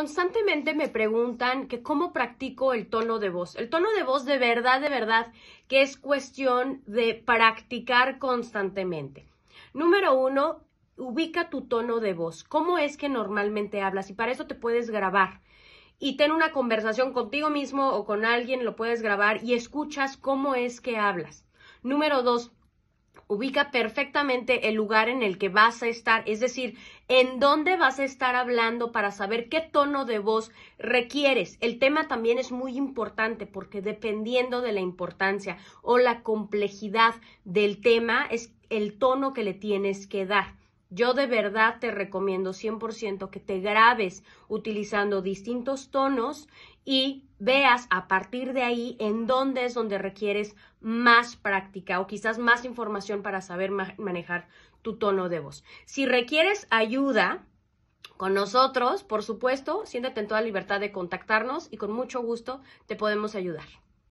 Constantemente me preguntan que cómo practico el tono de voz. El tono de voz de verdad, de verdad, que es cuestión de practicar constantemente. Número uno, ubica tu tono de voz. ¿Cómo es que normalmente hablas? Y para eso te puedes grabar y ten una conversación contigo mismo o con alguien, lo puedes grabar y escuchas cómo es que hablas. Número dos, ubica perfectamente el lugar en el que vas a estar, es decir, en dónde vas a estar hablando para saber qué tono de voz requieres. El tema también es muy importante porque dependiendo de la importancia o la complejidad del tema es el tono que le tienes que dar. Yo de verdad te recomiendo 100% que te grabes utilizando distintos tonos y veas a partir de ahí en dónde es donde requieres más práctica o quizás más información para saber manejar tu tono de voz. Si requieres ayuda con nosotros, por supuesto, siéntate en toda libertad de contactarnos y con mucho gusto te podemos ayudar.